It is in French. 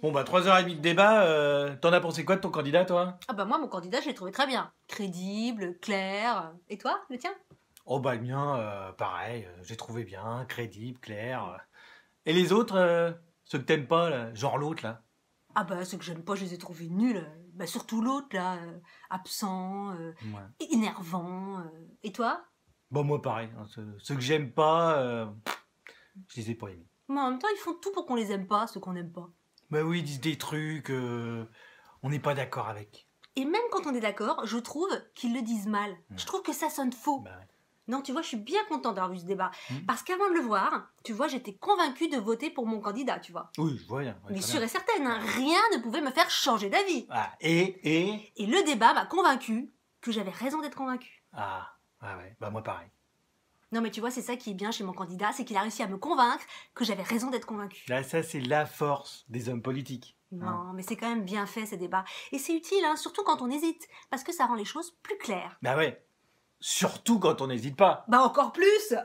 Bon, bah, 3h30 de débat, euh, t'en as pensé quoi de ton candidat, toi Ah, bah, moi, mon candidat, je l'ai trouvé très bien. Crédible, clair. Et toi, le tien Oh, bah, le mien, euh, pareil, euh, j'ai trouvé bien, crédible, clair. Et les autres, ceux que t'aimes pas, genre l'autre, là Ah, bah, ceux que j'aime pas, je les ai trouvés nuls. Bah, surtout l'autre, là, absent, énervant. Et toi Bon, bah, moi, pareil. Hein. ceux, que j'aime pas, je les ai pas aimés. Moi en même temps, ils font tout pour qu'on les aime pas, ceux qu'on aime pas. Ben oui, ils disent des trucs, euh, on n'est pas d'accord avec. Et même quand on est d'accord, je trouve qu'ils le disent mal. Hmm. Je trouve que ça sonne faux. Bah non, tu vois, je suis bien contente d'avoir vu ce débat. Hmm. Parce qu'avant de le voir, tu vois, j'étais convaincue de voter pour mon candidat, tu vois. Oui, je vois bien. Mais sûre et certaine, hein, rien ne pouvait me faire changer d'avis. Ah, et, et Et le débat m'a convaincue que j'avais raison d'être convaincue. Ah, ouais, ouais, bah moi pareil. Non, mais tu vois, c'est ça qui est bien chez mon candidat, c'est qu'il a réussi à me convaincre que j'avais raison d'être convaincue. Là, ça, c'est la force des hommes politiques. Hein. Non, mais c'est quand même bien fait ces débats. Et c'est utile, hein, surtout quand on hésite, parce que ça rend les choses plus claires. Bah ouais. Surtout quand on n'hésite pas. Bah encore plus